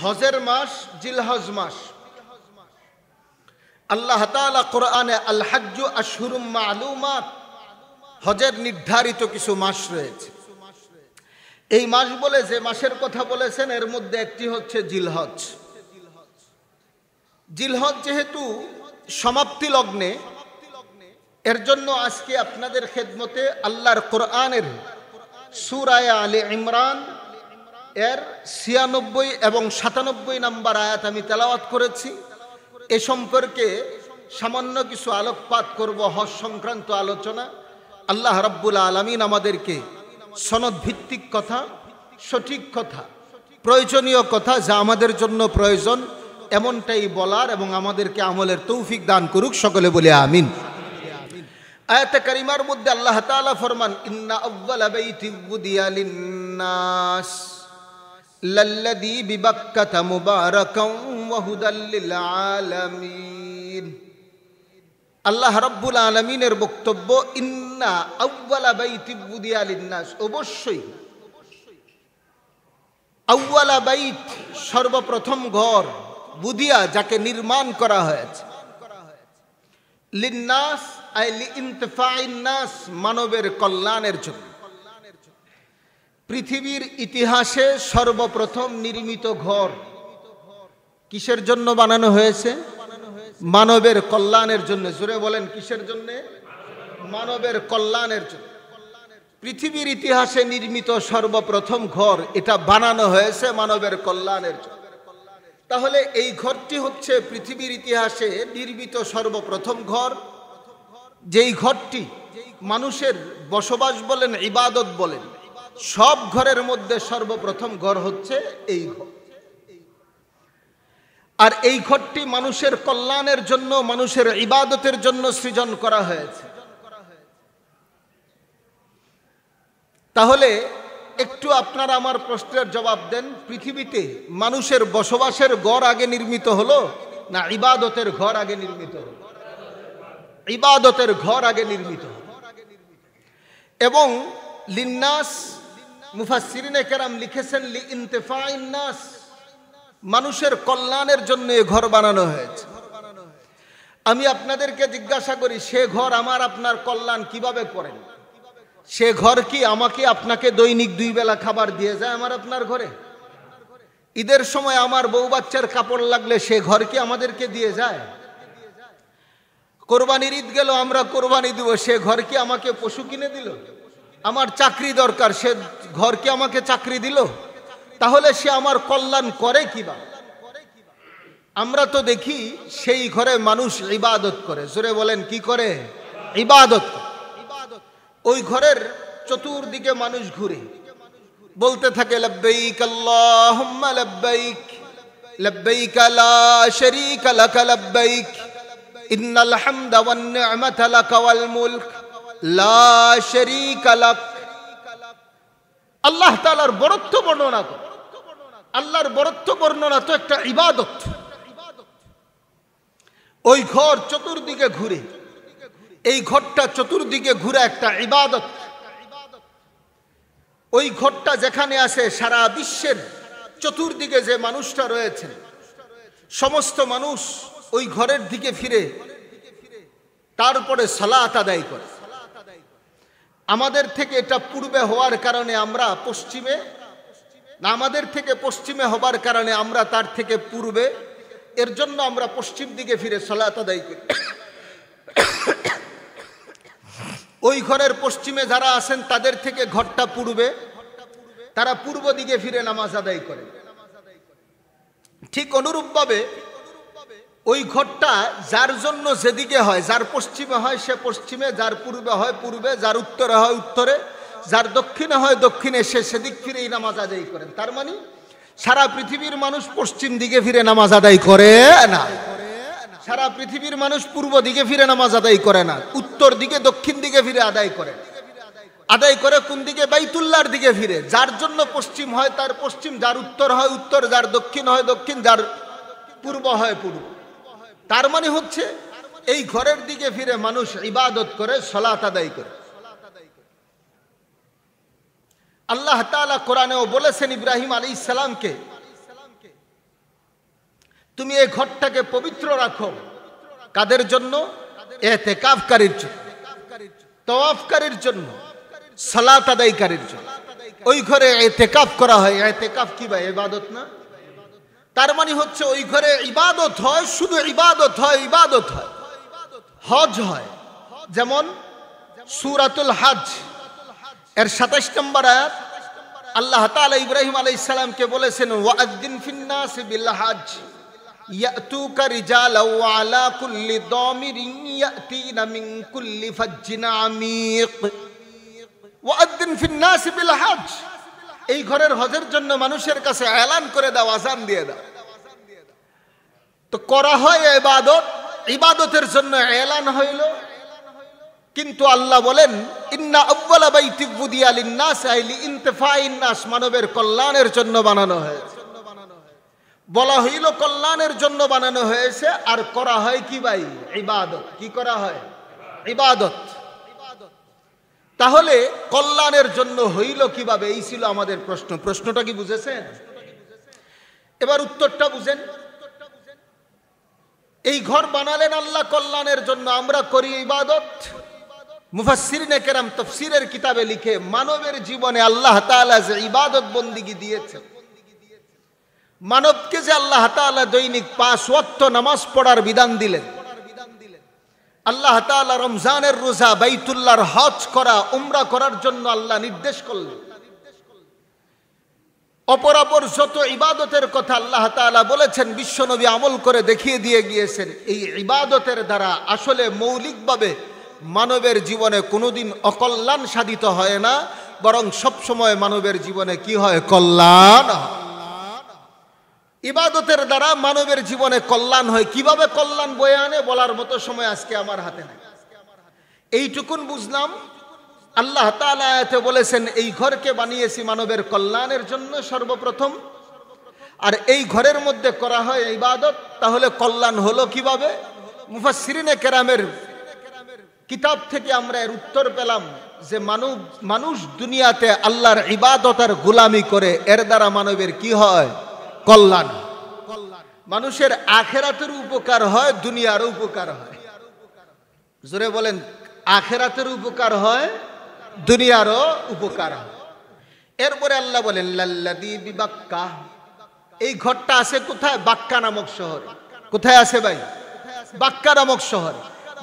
হজের মাস জিলহজ মাস আল্লাহ কোরআনে আল হজের নির্ধারিত কিছু মাস রয়েছে এই মাস বলে যে মাসের কথা বলেছেন এর মধ্যে একটি হচ্ছে জিলহজ জিলহজ যেহেতু সমাপ্তি লগ্নে এর জন্য আজকে আপনাদের খেদমতে আল্লাহর কোরআনের সুরায় আলী ইমরান এর ছিয়ানব্বই এবং সাতানব্বই নাম্বার আয়াত আমি তেলাওয়াত করেছি এ সম্পর্কে সামান্য কিছু আলোকপাত করব হজ সংক্রান্ত আলোচনা আল্লাহ রাব্বুল আলমিন আমাদেরকে সনদ ভিত্তিক কথা সঠিক কথা প্রয়োজনীয় কথা যা আমাদের জন্য প্রয়োজন এমনটাই বলার এবং আমাদেরকে আমলের তৌফিক দান করুক সকলে বলে আমিন আয়াতে কারিমার মধ্যে আল্লাহ ফরমান ইন্না আব্বাল আবাই তিব্বুদিয়ালিন্নাস লাল্লাদি বিবাক্কাতা মুবারাকাউ ওয়াহুদাল্লিল আলামিন আল্লাহ রব্বুল আলমিনের বক্তব্য ইন্না আউ্বালা বাইতি বুদিয়ালিন্নাস অবশ্যই আউ্বালা বাইত সর্বপ্রথম ঘর বুদিয়া যাকে নির্মাণ করা হয়েছে লিন্নাস আইলি ইন্তফা মানবের কল্যাণের জন্য পৃথিবীর ইতিহাসে সর্বপ্রথম নির্মিত ঘর কিসের জন্য বানানো হয়েছে মানবের কল্যাণের জন্য জোরে বলেন কিসের জন্য মানবের কল্যাণের জন্য পৃথিবীর ইতিহাসে নির্মিত সর্বপ্রথম ঘর এটা বানানো হয়েছে মানবের কল্যাণের জন্য তাহলে এই ঘরটি হচ্ছে পৃথিবীর ইতিহাসে নির্মিত সর্বপ্রথম ঘর যেই ঘরটি মানুষের বসবাস বলেন ইবাদত বলেন সব ঘরের মধ্যে সর্বপ্রথম ঘর হচ্ছে এই ঘর আর এই ঘরটি মানুষের কল্যাণের জন্য মানুষের ইবাদতের জন্য সৃজন করা হয়েছে তাহলে একটু আপনারা আমার প্রশ্নের জবাব দেন পৃথিবীতে মানুষের বসবাসের ঘর আগে নির্মিত হলো না ইবাদতের ঘর আগে নির্মিত হলো ইবাদতের ঘর আগে নির্মিত হলো এবং লিন্নাস মুফাসিরিনে কেরাম লিখেছেন লি নাস মানুষের কল্যাণের জন্য এ ঘর বানানো হয়েছে আমি আপনাদেরকে জিজ্ঞাসা করি সে ঘর আমার আপনার কল্যাণ কিভাবে করেন সে ঘর কি আমাকে আপনাকে দৈনিক দুই বেলা খাবার দিয়ে যায় আমার আপনার ঘরে ঈদের সময় আমার বউ বাচ্চার কাপড় লাগলে সে ঘর কি আমাদেরকে দিয়ে যায় কোরবানির ঈদ গেল আমরা কোরবানি দিব সে ঘর কি আমাকে পশু কিনে দিল আমার চাকরি দরকার সে ঘর কি আমাকে চাকরি দিল তাহলে সে আমার কল্যাণ করে কিবা আমরা তো দেখি সেই ঘরে মানুষ ইবাদত করে জোরে বলেন কি করে ইবাদত ওই ঘরের চতুর্দিকে মানুষ ঘুরে বলতে থাকে লব্বাইক আল্লাহুম্মা লব্বাইক লব্বাইক লা শারীকা লাক লব্বাইক ইন্নাল হামদা ওয়ান নি'মাতা লাক ওয়াল মুলক আল্লাহ তালার বরত্ব বর্ণনা আল্লাহর বরত্ব বর্ণনা তো একটা ইবাদত ওই ঘর চতুর্দিকে ঘুরে এই ঘরটা চতুর্দিকে ঘুরে একটা ইবাদত ওই ঘরটা যেখানে আছে সারা বিশ্বের চতুর্দিকে যে মানুষটা রয়েছে সমস্ত মানুষ ওই ঘরের দিকে ফিরে তারপরে সালাত আদায় করে আমাদের থেকে এটা পূর্বে হওয়ার কারণে আমরা পশ্চিমে না আমাদের থেকে পশ্চিমে হবার কারণে আমরা তার থেকে পূর্বে এর জন্য আমরা পশ্চিম দিকে ফিরে সলাত আদায় করি ওই ঘরের পশ্চিমে যারা আছেন তাদের থেকে ঘরটা পূর্বে তারা পূর্ব দিকে ফিরে নামাজ আদায় করে ঠিক অনুরূপভাবে ওই ঘরটা যার জন্য যেদিকে হয় যার পশ্চিমে হয় সে পশ্চিমে যার পূর্বে হয় পূর্বে যার উত্তরে হয় উত্তরে যার দক্ষিণে হয় দক্ষিণে সে সেদিক ফিরেই নামাজ আদায় করেন তার মানে সারা পৃথিবীর মানুষ পশ্চিম দিকে ফিরে নামাজ আদায় করে না সারা পৃথিবীর মানুষ পূর্ব দিকে ফিরে নামাজ আদায় করে না উত্তর দিকে দক্ষিণ দিকে ফিরে আদায় করে আদায় করে কোন দিকে বাইতুল্লার দিকে ফিরে যার জন্য পশ্চিম হয় তার পশ্চিম যার উত্তর হয় উত্তর যার দক্ষিণ হয় দক্ষিণ যার পূর্ব হয় পূর্ব তার মানে হচ্ছে এই ঘরের দিকে ফিরে মানুষ ইবাদত করে সলাত আদায় করে আল্লাহ তালা কোরআনেও বলেছেন ইব্রাহিম আলী ইসালামকে তুমি এই ঘরটাকে পবিত্র রাখো কাদের জন্য এতে কাফকারীর জন্য তওয়াফকারীর জন্য সালাত আদায়কারীর জন্য ওই ঘরে এতেকাফ করা হয় এতেকাফ কি বা এবাদত না তার মানে হচ্ছে ওই ঘরে ইবাদত হয় শুধু ইবাদত হয় ইবাদত হয় হজ হয় যেমন সুরাতুল হাজ এর সাতাশ নম্বর আয়াত আল্লাহ তালা ইব্রাহিম আলাই ইসলামকে বলেছেন ওয়াদ্দিন ফিন্নাস বিল হাজ يأتوك এই ঘরের হজের জন্য মানুষের কাছে এলান করে দাও আজান দিয়ে দাও তো করা হয় এবাদত ইবাদতের জন্য এলান হইল কিন্তু আল্লাহ বলেন ইন্না আব্বালা বাইতিবুদিয়া ইন্নাস আইলি ইনতেফা ইন্নাস মানবের কল্যাণের জন্য বানানো হয়েছে বলা হইল কল্যাণের জন্য বানানো হয়েছে আর করা হয় কি ভাই ইবাদত কি করা হয় ইবাদত তাহলে কল্যাণের জন্য হইল কিভাবে এই ছিল আমাদের প্রশ্ন প্রশ্নটা কি বুঝেছেন এবার উত্তরটা বুঝেন এই ঘর বানালেন আল্লাহ কল্যাণের জন্য আমরা করি ইবাদত মুফাসিরিনে কেরাম তফসিরের কিতাবে লিখে মানবের জীবনে আল্লাহ তালা যে ইবাদত বন্দিগি দিয়েছে মানবকে যে আল্লাহ তালা দৈনিক পাঁচ ওয়াক্ত নামাজ পড়ার বিধান দিলেন আল্লাহ তালা রমজানের রোজা বাইতুল্লাহর হজ করা উমরা করার জন্য আল্লাহ নির্দেশ করলেন অপরাপর যত ইবাদতের কথা আল্লাহ তালা বলেছেন বিশ্বনবী আমল করে দেখিয়ে দিয়ে গিয়েছেন এই ইবাদতের দ্বারা আসলে মৌলিকভাবে মানবের জীবনে কোনোদিন অকল্যাণ সাধিত হয় না বরং সবসময় মানবের জীবনে কি হয় কল্যাণ হয় ইবাদতের দ্বারা মানবের জীবনে কল্যাণ হয় কিভাবে কল্যাণ বয়ে আনে বলার মতো সময় আজকে আমার হাতে নাই এইটুকুন বুঝলাম আল্লাহ তালাতে বলেছেন এই ঘরকে বানিয়েছি মানবের কল্যাণের জন্য সর্বপ্রথম আর এই ঘরের মধ্যে করা হয় ইবাদত তাহলে কল্যাণ হলো কিভাবে মুফাসিরিনে কেরামের কিতাব থেকে আমরা এর উত্তর পেলাম যে মানুষ মানুষ দুনিয়াতে আল্লাহর ইবাদতের গোলামি গুলামি করে এর দ্বারা মানবের কি হয় কল্যাণ মানুষের আখেরাতের উপকার হয় দুনিয়ারও উপকার হয় জোরে বলেন আখেরাতের উপকার হয় দুনিয়ারও উপকার হয় এরপরে আল্লাহ বলেন লাল্লাদি এই ঘরটা আছে কোথায় বাক্কা নামক শহর কোথায় আছে ভাই বাক্কা নামক শহর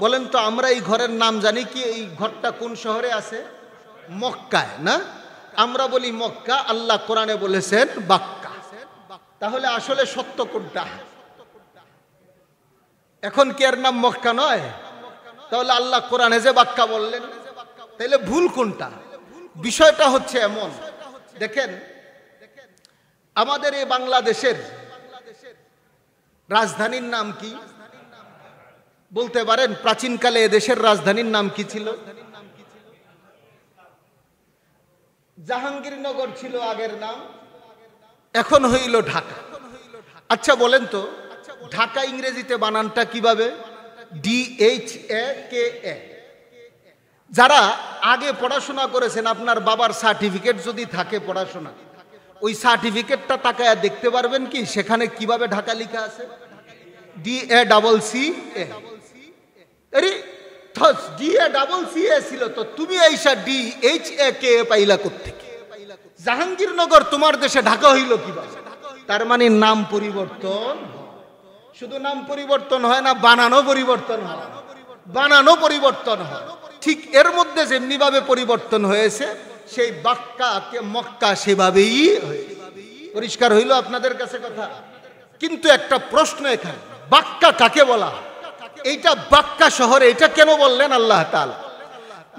বলেন তো আমরা এই ঘরের নাম জানি কি এই ঘরটা কোন শহরে আছে মক্কায় না আমরা বলি মক্কা আল্লাহ কোরআনে বলেছেন বাক্কা তাহলে আসলে সত্য কোনটা এখন কি এর নাম মক্কা নয় তাহলে আল্লাহ কোরআনে যে বাক্কা বললেন তাহলে ভুল কোনটা বিষয়টা হচ্ছে এমন দেখেন আমাদের এই বাংলাদেশের রাজধানীর নাম কি বলতে পারেন প্রাচীনকালে দেশের রাজধানীর নাম কি ছিল জাহাঙ্গীরনগর ছিল আগের নাম এখন হইল ঢাকা আচ্ছা বলেন তো ঢাকা ইংরেজিতে বানানটা কিভাবে ডি এইচ এ কে এ যারা আগে পড়াশোনা করেছেন আপনার বাবার সার্টিফিকেট যদি থাকে পড়াশোনা ওই সার্টিফিকেটটা তাকায় দেখতে পারবেন কি সেখানে কিভাবে ঢাকা লিখা আছে D A double C A আরে D A double C A ছিল তো তুমি এইসা ডি এইচ এ কে এ পাইলা কি জাহাঙ্গীরনগর তোমার দেশে ঢাকা হইল কিভাবে তার মানে নাম পরিবর্তন শুধু নাম পরিবর্তন হয় না বানানো পরিবর্তন হয় বানানো পরিবর্তন হয় ঠিক এর মধ্যে যেমনিভাবে পরিবর্তন হয়েছে সেই বাক্কাকে মক্কা সেভাবেই পরিষ্কার হইল আপনাদের কাছে কথা কিন্তু একটা প্রশ্ন এখানে বাক্কা কাকে বলা এইটা বাক্কা শহরে এটা কেন বললেন আল্লাহ তাল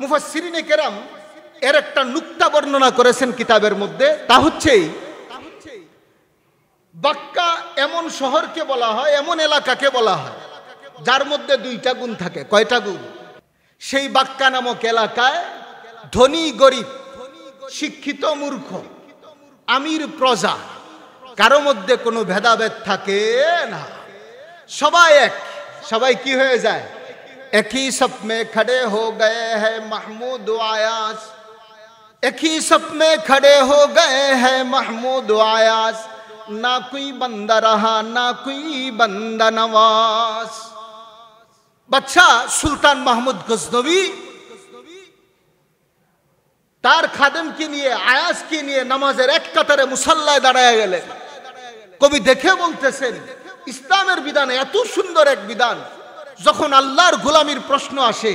মুফাসিরিনে কেরাম এর একটা নুক্তা বর্ণনা করেছেন কিতাবের মধ্যে তা হচ্ছেই বাক্কা এমন শহরকে বলা হয় এমন এলাকাকে বলা হয় যার মধ্যে দুইটা গুণ থাকে কয়টা গুণ সেই বাক্কা নামক এলাকায় ধনী গরিব শিক্ষিত মূর্খ আমির প্রজা কারো মধ্যে কোনো ভেদাভেদ থাকে না সবাই এক সবাই কি হয়ে যায় একই স্বপ্নে খড়ে হো গে হ্যাঁ মাহমুদ আয়াস एक ही सप में खड़े हो गए हैं महमूद आयास ना कोई बंदा रहा ना कोई बंदा नवास বাচ্চা সুলতান মাহমুদ গজনবী তার খাদেমকে নিয়ে আয়াসকে নিয়ে নামাজের এক কাতারে মুসাল্লায় দাঁড়ায় গেলেন কবি দেখে বলতেছেন ইসলামের বিধান এত সুন্দর এক বিধান যখন আল্লাহর গোলামির প্রশ্ন আসে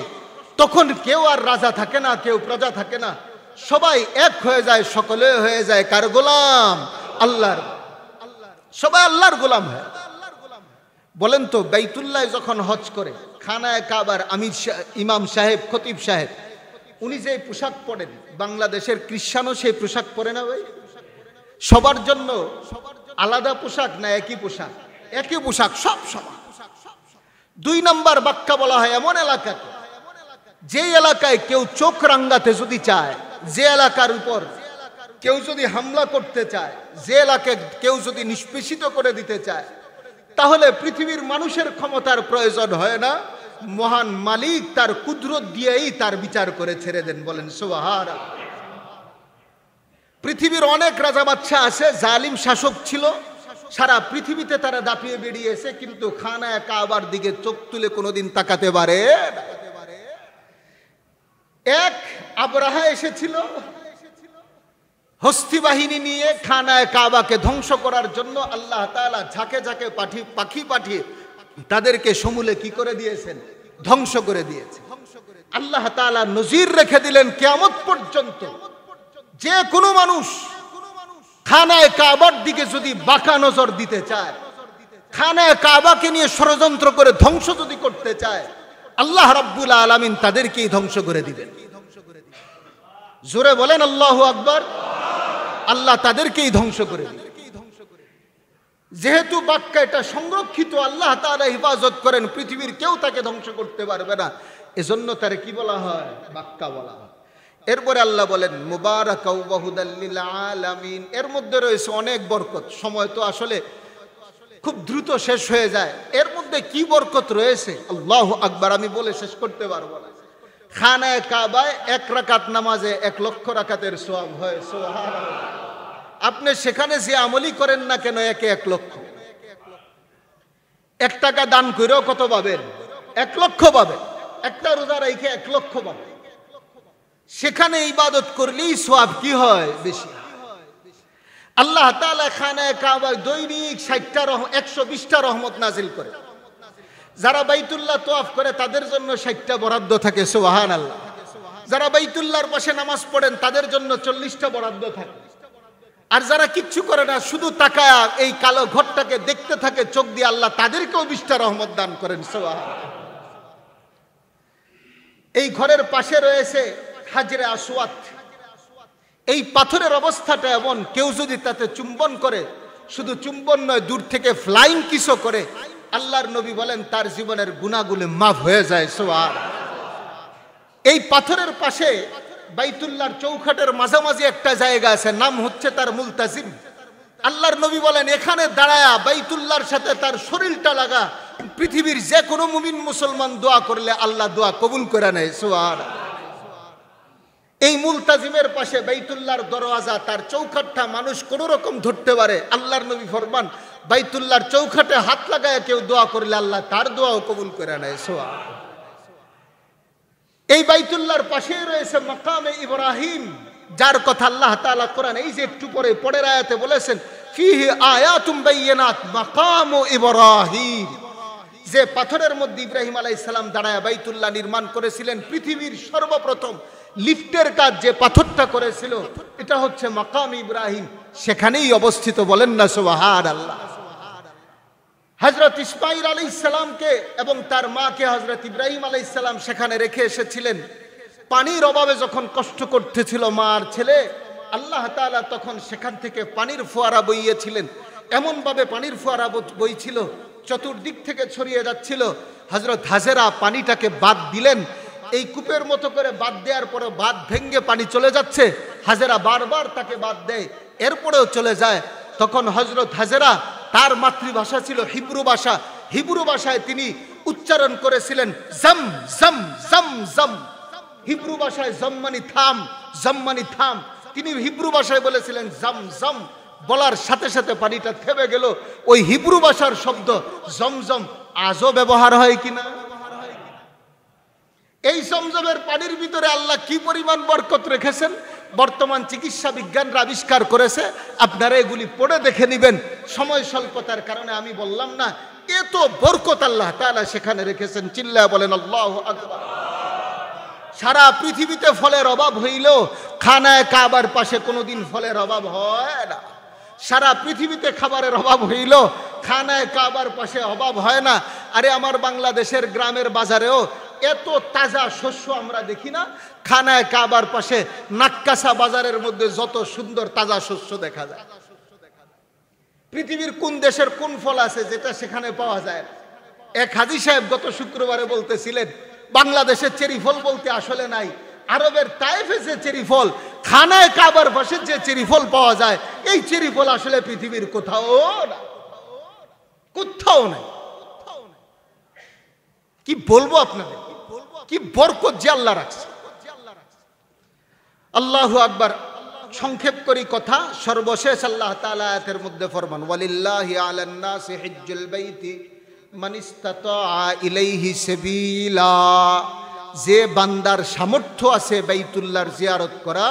তখন কেউ আর রাজা থাকে না কেউ প্রজা থাকে না সবাই এক হয়ে যায় সকলে হয়ে যায় কার গোলাম আল্লাহর সবাই আল্লাহর গোলাম হয় বলেন তো বাইতুল্লাহ যখন হজ করে খানায় কাবার আমির ইমাম সাহেব খতিব সাহেব উনি যে পোশাক পরেন বাংলাদেশের ক্রিশ্চানও সেই পোশাক পরে না ভাই সবার জন্য আলাদা পোশাক না একই পোশাক একই পোশাক সব সমান দুই নম্বর বাক্যা বলা হয় এমন এলাকাকে যে এলাকায় কেউ চোখ রাঙ্গাতে যদি চায় যে এলাকার উপর কেউ যদি হামলা করতে চায় যে এলাকে কেউ যদি নিষ্পেষিত করে দিতে চায় তাহলে পৃথিবীর মানুষের ক্ষমতার প্রয়োজন হয় না মহান মালিক তার কুদরত দিয়েই তার বিচার করে ছেড়ে দেন বলেন সোহার পৃথিবীর অনেক রাজা বাচ্চা আছে জালিম শাসক ছিল সারা পৃথিবীতে তারা দাপিয়ে বেরিয়েছে কিন্তু খানা কাবার দিকে চোখ তুলে কোনোদিন তাকাতে পারে এক আবরাহা এসেছিল হস্তি বাহিনী নিয়ে খানায় কাবাকে ধ্বংস করার জন্য আল্লাহ তালা ঝাঁকে ঝাঁকে পাঠিয়ে পাখি পাঠিয়ে তাদেরকে সমূলে কি করে দিয়েছেন ধ্বংস করে দিয়েছে আল্লাহ তালা নজির রেখে দিলেন কেমত পর্যন্ত যে কোনো মানুষ খানায় কাবার দিকে যদি বাঁকা নজর দিতে চায় খানায় কাবাকে নিয়ে ষড়যন্ত্র করে ধ্বংস যদি করতে চায় আল্লাহ রাব্বুল আলমিন তাদেরকেই ধ্বংস করে দিবেন জোরে বলেন আল্লাহ আকবর আল্লাহ তাদেরকেই ধ্বংস করে যেহেতু বাক্যা এটা সংরক্ষিত আল্লাহ তারা হেফাজত করেন পৃথিবীর কেউ তাকে ধ্বংস করতে পারবে না এজন্য তার কি বলা হয় বাক্কা বলা হয় এরপরে আল্লাহ বলেন মুবারক আলামিন এর মধ্যে রয়েছে অনেক বরকত সময় তো আসলে খুব দ্রুত শেষ হয়ে যায় এর মধ্যে কি বরকত রয়েছে আল্লাহ আকবার আমি বলে শেষ করতে পারবো না খানে কাবায় এক রাকাত নামাজে এক লক্ষ রাকাতের সোয়াব হয় সোহাব আপনি সেখানে যে আমলি করেন না কেন একে এক লক্ষ এক টাকা দান করেও কত পাবেন এক লক্ষ পাবে একটা রোজা রেখে এক লক্ষ পাবে সেখানে ইবাদত করলেই সোয়াব কি হয় বেশি আল্লাহ তালা খানে কাবায় দৈনিক ষাটটা রহম একশো বিশটা রহমত নাজিল করে যারা বাইতুল্লাহ তোয়াফ করে তাদের জন্য ষাটটা বরাদ্দ থাকে সোহান আল্লাহ যারা বাইতুল্লাহর পাশে নামাজ পড়েন তাদের জন্য চল্লিশটা বরাদ্দ থাকে আর যারা কিচ্ছু করে না শুধু তাকায় এই কালো ঘরটাকে দেখতে থাকে চোখ দিয়ে আল্লাহ তাদেরকেও বিষ্টা রহমত দান করেন সোহান এই ঘরের পাশে রয়েছে হাজিরে আসুয়াত এই পাথরের অবস্থাটা এমন কেউ যদি তাতে চুম্বন করে শুধু চুম্বন নয় দূর থেকে ফ্লাইং কিসও করে আল্লাহর নবী বলেন তার জীবনের গুণাগুলি মাফ হয়ে যায় সোয়ার এই পাথরের পাশে বাইতুল্লার চৌখাটের মাঝামাঝি একটা জায়গা আছে নাম হচ্ছে তার মুলতাজিম আল্লাহর নবী বলেন এখানে দাঁড়ায়া বাইতুল্লার সাথে তার শরীরটা লাগা পৃথিবীর যে কোনো মুমিন মুসলমান দোয়া করলে আল্লাহ দোয়া কবুল করে নেয় সোয়ার এই মুলতাজিমের পাশে বাইতুল্লার দরওয়াজা তার চৌখাটটা মানুষ কোনো রকম ধরতে পারে আল্লাহর নবী ফরমান বাইতুল্লার চৌখাটে হাত লাগায় কেউ দোয়া করলে আল্লাহ তার দোয়াও কবুল করে নেয় সোয়া এই বাইতুল্লার পাশে রয়েছে মকামে ইব্রাহিম যার কথা আল্লাহ তালা করেন এই যে একটু পরে পরের আয়াতে বলেছেন ফিহে আয়াতুম বাইয়ানাত মাকাম ইব্রাহিম যে পাথরের মধ্যে ইব্রাহিম আলাই সালাম দাঁড়ায় বাইতুল্লাহ নির্মাণ করেছিলেন পৃথিবীর সর্বপ্রথম লিফটের কাজ যে পাথরটা করেছিল এটা হচ্ছে মকাম ইব্রাহিম সেখানেই অবস্থিত বলেন না সোহার আল্লাহ হজরত ইসমাইল আলী ইসলামকে এবং তার মাকে হজরত ইব্রাহিম আলী ইসলাম সেখানে রেখে এসেছিলেন পানির অভাবে যখন কষ্ট করতেছিল মা ছেলে আল্লাহ তালা তখন সেখান থেকে পানির ফোয়ারা বইয়েছিলেন এমনভাবে পানির ফোয়ারা বইছিল চতুর্দিক থেকে ছড়িয়ে যাচ্ছিল হজরত হাজেরা পানিটাকে বাদ দিলেন এই কূপের মতো করে বাদ দেওয়ার পরে বাদ ভেঙ্গে পানি চলে যাচ্ছে হাজেরা বারবার তাকে বাদ দেয় এরপরেও চলে যায় তখন হজরত হাজেরা তার মাতৃভাষা ছিল হিব্রু ভাষা হিব্রু ভাষায় তিনি উচ্চারণ করেছিলেন জম জম জম জম হিব্রু ভাষায় জম্মানি থাম জম্মানি থাম তিনি হিব্রু ভাষায় বলেছিলেন জম জম বলার সাথে সাথে পানিটা থেমে গেল ওই হিব্রু ভাষার শব্দ জম জম আজও ব্যবহার হয় কিনা এই জমজমের পানির ভিতরে আল্লাহ কি পরিমাণ বরকত রেখেছেন বর্তমান চিকিৎসা বিজ্ঞানরা আবিষ্কার করেছে আপনারা এগুলি পড়ে দেখে নেবেন সময় স্বল্পতার কারণে আমি বললাম না এত বরকত আল্লাহ তালা সেখানে রেখেছেন চিল্লা বলেন আল্লাহ সারা পৃথিবীতে ফলের অভাব হইলেও খানায় কাবার পাশে কোনোদিন ফলের অভাব হয় না সারা পৃথিবীতে খাবারের অভাব হইল খানায় কাবার পাশে অভাব হয় না আরে আমার বাংলাদেশের গ্রামের বাজারেও এত তাজা শস্য আমরা দেখি না খানায় কাবার পাশে নাক্কাসা বাজারের মধ্যে যত সুন্দর তাজা শস্য দেখা যায় পৃথিবীর কোন দেশের কোন ফল আছে যেটা সেখানে পাওয়া যায় এক হাজি সাহেব গত শুক্রবারে বলতেছিলেন বাংলাদেশের চেরি ফল বলতে আসলে নাই আরবের তাইফে যে চেরি ফল খানায় কাবার পাশে যে চেরি ফল পাওয়া যায় এই চেরি ফল আসলে পৃথিবীর কোথাও না কোথাও নাই কি বলবো আপনাদের কি বরকত যে আল্লাহ রাখছে আল্লাহ আকবার সংক্ষেপ করি কথা সর্বশেষ আল্লাহ তালের মধ্যে ফরমান ওয়ালিল্লাহি আলান বাইতি মান ইসতাতা ইলাইহি সাবিলা যে বান্দার সামর্থ্য আছে বাইতুল্লাহর জিয়ারত করা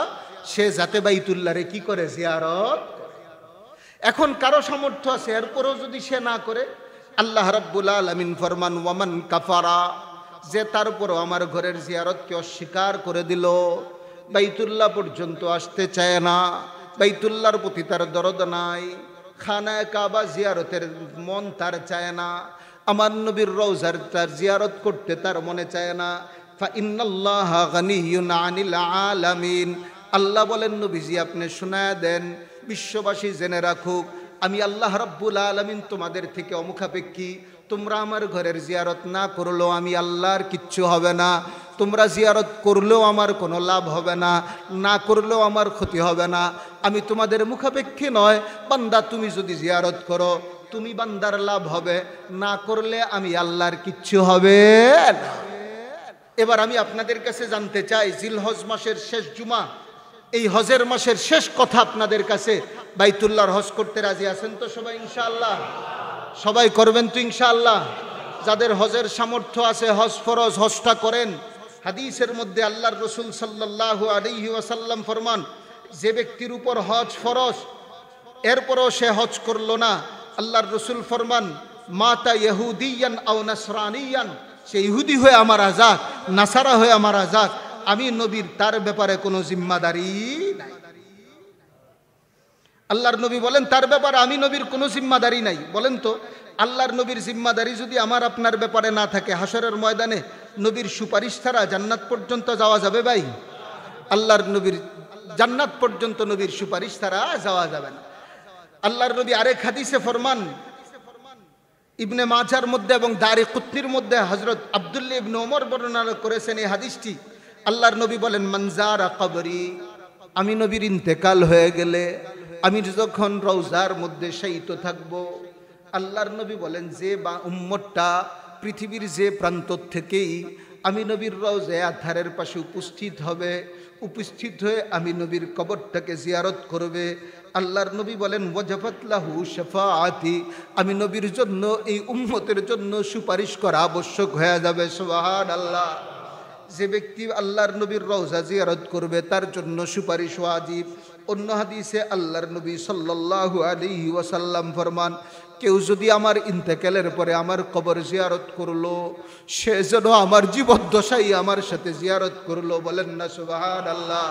সে যাতে বাইতুল্লাহরে কি করে জিয়ারত এখন কারো সামর্থ্য আছে এরপরও যদি সে না করে আল্লাহ রাব্বুল আলামিন ফরমান ওয়ামান কাফারা যে তার উপর আমার ঘরের জিয়ারতকে অস্বীকার করে দিল বাইতুল্লাহ পর্যন্ত আসতে চায় না বাইতুল্লাহর প্রতি তার দরদ নাই খানায় কাবা জিয়ারতের মন তার চায় না আমার নবীর রৌজার তার জিয়ারত করতে তার মনে চায় না আলামিন আল্লাহ বলেন নবীজি আপনি শুনায় দেন বিশ্ববাসী জেনে রাখুক আমি আল্লাহ রব্বুল আলমিন তোমাদের থেকে অমুখাপেক্ষী তোমরা আমার ঘরের জিয়ারত না করলেও আমি আল্লাহর কিচ্ছু হবে না তোমরা জিয়ারত করলেও আমার কোনো লাভ হবে না না করলেও আমার ক্ষতি হবে না আমি তোমাদের মুখাপেক্ষী নয় বান্দা তুমি যদি জিয়ারত করো তুমি বান্দার লাভ হবে না করলে আমি আল্লাহর কিচ্ছু হবে এবার আমি আপনাদের কাছে জানতে চাই জিলহজ মাসের শেষ জুমা এই হজের মাসের শেষ কথা আপনাদের কাছে বাইতুল্লাহর হজ করতে রাজি আছেন তো সবাই ইনশাআল্লাহ সবাই করবেন তো ইনশাআল্লাহ যাদের হজের সামর্থ্য আছে হজ ফরজ হজটা করেন হাদিসের মধ্যে আল্লাহর রসুল সাল্লাহ আলহি ওয়াসাল্লাম ফরমান যে ব্যক্তির উপর হজ ফরজ এরপরও সে হজ করল না আল্লাহর রসুল ফরমান মাতা ইহুদিয়ান আও নাসরানিয়ান সে ইহুদি হয়ে আমার আজাদ নাসারা হয়ে আমার আজাদ আমি নবীর তার ব্যাপারে কোনো জিম্মাদারি নাই আল্লাহর নবী বলেন তার ব্যাপারে আমি নবীর কোনো জিম্মাদারি নাই বলেন তো আল্লাহর নবীর জিম্মাদারি যদি আমার আপনার ব্যাপারে না থাকে হাসরের ময়দানে নবীর সুপারিশ ছাড়া জান্নাত পর্যন্ত যাওয়া যাবে ভাই আল্লাহর নবীর জান্নাত পর্যন্ত নবীর সুপারিশ ছাড়া যাওয়া যাবে না আল্লাহর নবী আরেক হাদিসে ফরমান ইবনে মাজার মধ্যে এবং দারি কুত্তির মধ্যে হজরত আবদুল্লা ইবনে ওমর বর্ণনা করেছেন এই হাদিসটি আল্লাহর নবী বলেন মানজারা কবরি আমি নবীর ইন্তেকাল হয়ে গেলে আমি যখন রৌজার মধ্যে তো থাকবো আল্লাহর নবী বলেন যে বা উম্মতটা পৃথিবীর যে প্রান্ত থেকেই আমি নবীর রওজায় আধারের পাশে উপস্থিত হবে উপস্থিত হয়ে আমি নবীর কবরটাকে জিয়ারত করবে আল্লাহর নবী বলেন ওয়াজাফাতলাহু শফাআতি আমি নবীর জন্য এই উম্মতের জন্য সুপারিশ করা আবশ্যক হয়ে যাবে সুবহানাল্লাহ আল্লাহ যে ব্যক্তি আল্লাহর নবীর রওজা জিয়ারত করবে তার জন্য সুপারিশ ওয়াজিব অন্য হাদিসে আল্লাহর নবী সাল্লাল্লাহু আলাইহি ওয়াসাল্লাম ফরমান কেউ যদি আমার ইন্তেকালের পরে আমার কবর জিয়ারত করলো সে যেন আমার জীবদ্দশাই আমার সাথে জিয়ারত করলো বলেন না সুবাহান আল্লাহ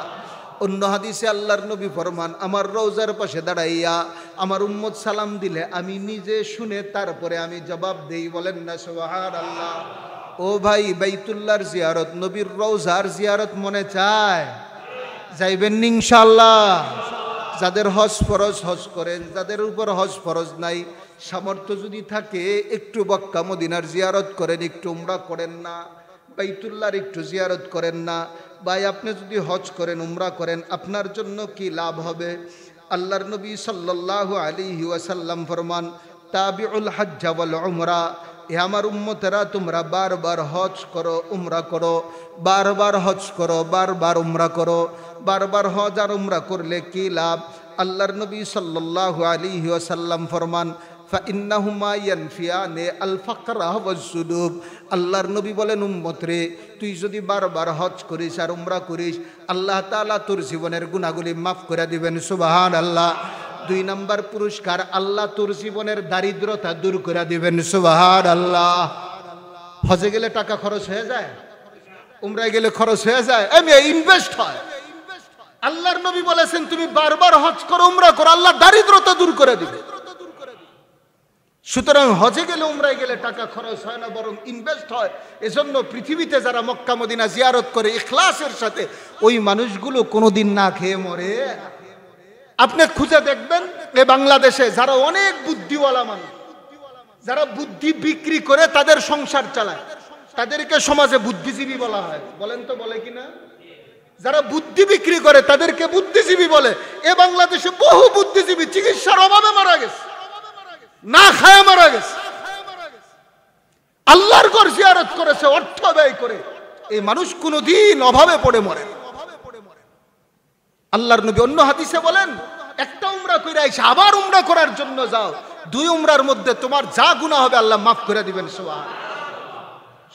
অন্য হাদিসে আল্লাহর নবী ফরমান আমার রোজার পাশে দাঁড়াইয়া আমার উম্মত সালাম দিলে আমি নিজে শুনে তারপরে আমি জবাব দেই বলেন না সুবাহান আল্লাহ ও ভাই বাইতুল্লার জিয়ারত নবীর রৌজার জিয়ারত মনে চায় যাইবেন ইনশাল্লাহ যাদের হজ ফরজ হজ করেন যাদের উপর হজ ফরজ নাই সামর্থ্য যদি থাকে একটু বক্কা মদিনার জিয়ারত করেন একটু উমরা করেন না বাইতুল্লার একটু জিয়ারত করেন না ভাই আপনি যদি হজ করেন উমরা করেন আপনার জন্য কি লাভ হবে আল্লাহর নবী সাল্লাহ আলি ওয়াসাল্লাম ফরমান তাবিউল হজ্জাওয়াল উমরা হে আমার উম্মতেরা তোমরা বারবার হজ করো উমরা করো বারবার হজ করো বারবার উমরা করো বারবার হজ আর উমরা করলে কি লাভ আল্লাহর নবী সাল্লাল্লাহু আলী ওয়াসাল্লাম ফরমান আল্লাহর নবী বলেন উম্মত রে তুই যদি বারবার হজ করিস আর উমরা করিস আল্লাহ তালা তোর জীবনের গুণাগুলি মাফ করে দিবেন সুবাহান আল্লাহ দুই নাম্বার পুরস্কার আল্লাহ তোর জীবনের দারিদ্রতা দূর করে দিবেন সুবাহার আল্লাহ হজে গেলে টাকা খরচ হয়ে যায় উমরায় গেলে খরচ হয়ে যায় আমি ইনভেস্ট হয় আল্লাহর নবী বলেছেন তুমি বারবার হজ করো উমরা করো আল্লাহ দারিদ্রতা দূর করে দিবে সুতরাং হজে গেলে উমরায় গেলে টাকা খরচ হয় না বরং ইনভেস্ট হয় এজন্য পৃথিবীতে যারা মক্কা মদিনা জিয়ারত করে ইখলাসের সাথে ওই মানুষগুলো কোনোদিন না খেয়ে মরে আপনি খুঁজে দেখবেন এ বাংলাদেশে যারা অনেক বুদ্ধিওয়ালা মানুষ যারা বুদ্ধি বিক্রি করে তাদের সংসার চালায় তাদেরকে সমাজে বুদ্ধিজীবী বলা হয় বলেন তো বলে কিনা যারা বুদ্ধি বিক্রি করে তাদেরকে বুদ্ধিজীবী বলে এ বাংলাদেশে বহু বুদ্ধিজীবী চিকিৎসার অভাবে মারা গেছে না খায়া মারা গেছে আল্লাহর গর জিয়ারত করেছে অর্থ ব্যয় করে এই মানুষ কোনোদিন অভাবে পড়ে মরে না আল্লাহর নবী অন্য হাদিসে বলেন একটা উমরা করে আইসা আবার উমরা করার জন্য যাও দুই উমরার মধ্যে তোমার যা গুণা হবে আল্লাহ মাফ করে দিবেন সোয়া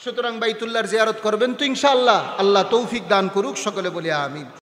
সুতরাং বাইতুল্লাহর জিয়ারত করবেন তো ইনশাআল্লাহ আল্লাহ তৌফিক দান করুক সকলে বলি আমি